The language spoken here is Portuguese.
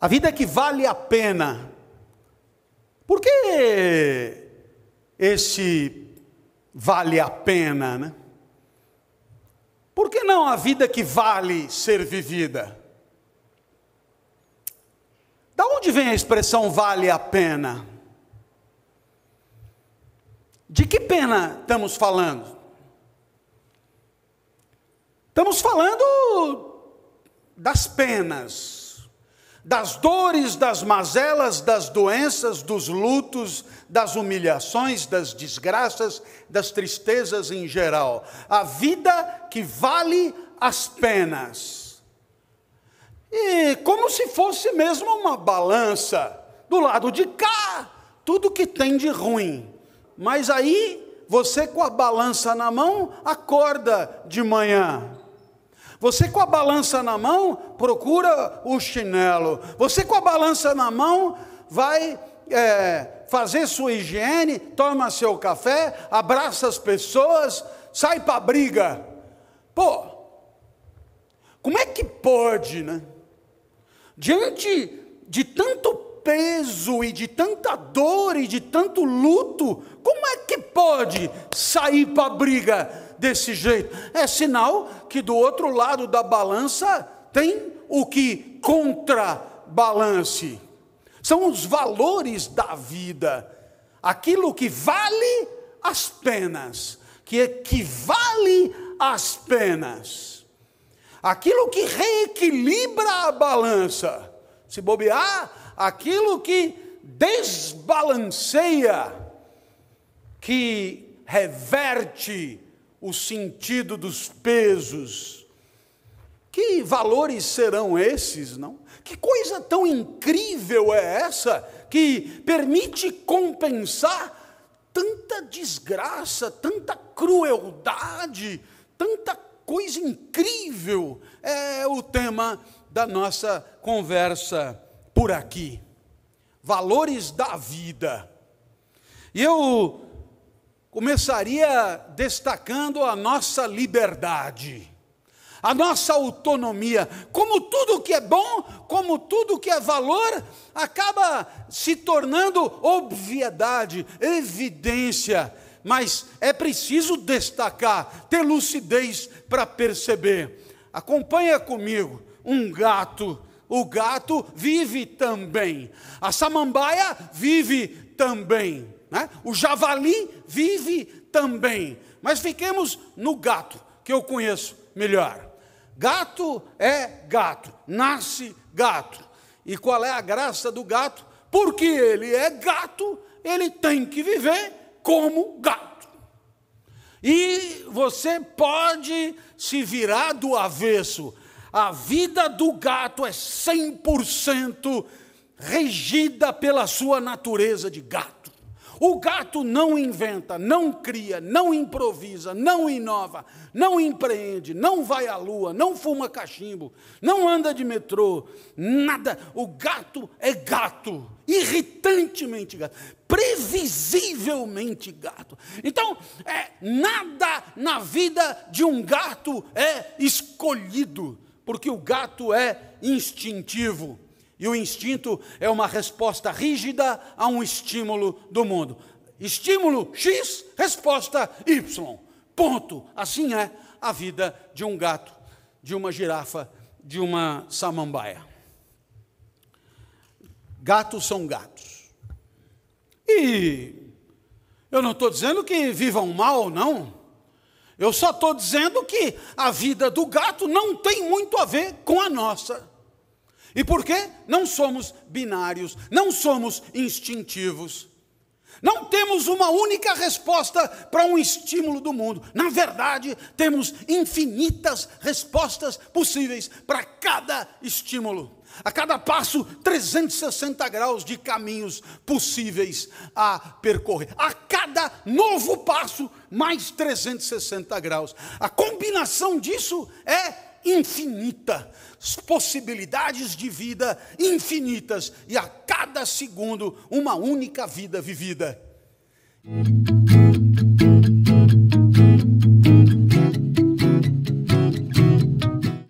A vida é que vale a pena. Por que esse vale a pena, né? Por que não a vida que vale ser vivida? Da onde vem a expressão vale a pena? De que pena estamos falando? Estamos falando das penas das dores, das mazelas, das doenças, dos lutos, das humilhações, das desgraças, das tristezas em geral. A vida que vale as penas. E como se fosse mesmo uma balança. Do lado de cá, tudo que tem de ruim. Mas aí, você com a balança na mão, acorda de manhã você com a balança na mão, procura o chinelo. Você com a balança na mão, vai é, fazer sua higiene, toma seu café, abraça as pessoas, sai para briga. Pô, como é que pode, né? Diante de tanto peso e de tanta dor e de tanto luto, como é que pode sair para briga? desse jeito. É sinal que do outro lado da balança tem o que contrabalance. São os valores da vida, aquilo que vale as penas, que equivale às penas, aquilo que reequilibra a balança. Se bobear, aquilo que desbalanceia, que reverte o sentido dos pesos. Que valores serão esses, não? Que coisa tão incrível é essa que permite compensar tanta desgraça, tanta crueldade, tanta coisa incrível? É o tema da nossa conversa por aqui. Valores da vida. E eu começaria destacando a nossa liberdade, a nossa autonomia. Como tudo que é bom, como tudo que é valor, acaba se tornando obviedade, evidência. Mas é preciso destacar, ter lucidez para perceber. Acompanha comigo um gato. O gato vive também. A samambaia vive também né? O javali vive também. Mas fiquemos no gato, que eu conheço melhor. Gato é gato, nasce gato. E qual é a graça do gato? Porque ele é gato, ele tem que viver como gato. E você pode se virar do avesso. A vida do gato é 100% regida pela sua natureza de gato. O gato não inventa, não cria, não improvisa, não inova, não empreende, não vai à lua, não fuma cachimbo, não anda de metrô, nada. O gato é gato, irritantemente gato, previsivelmente gato. Então, é, nada na vida de um gato é escolhido, porque o gato é instintivo. E o instinto é uma resposta rígida a um estímulo do mundo. Estímulo X, resposta Y. Ponto. Assim é a vida de um gato, de uma girafa, de uma samambaia. Gatos são gatos. E eu não estou dizendo que vivam mal, não. Eu só estou dizendo que a vida do gato não tem muito a ver com a nossa. E por quê? Não somos binários, não somos instintivos. Não temos uma única resposta para um estímulo do mundo. Na verdade, temos infinitas respostas possíveis para cada estímulo. A cada passo, 360 graus de caminhos possíveis a percorrer. A cada novo passo, mais 360 graus. A combinação disso é infinita, possibilidades de vida infinitas e a cada segundo uma única vida vivida.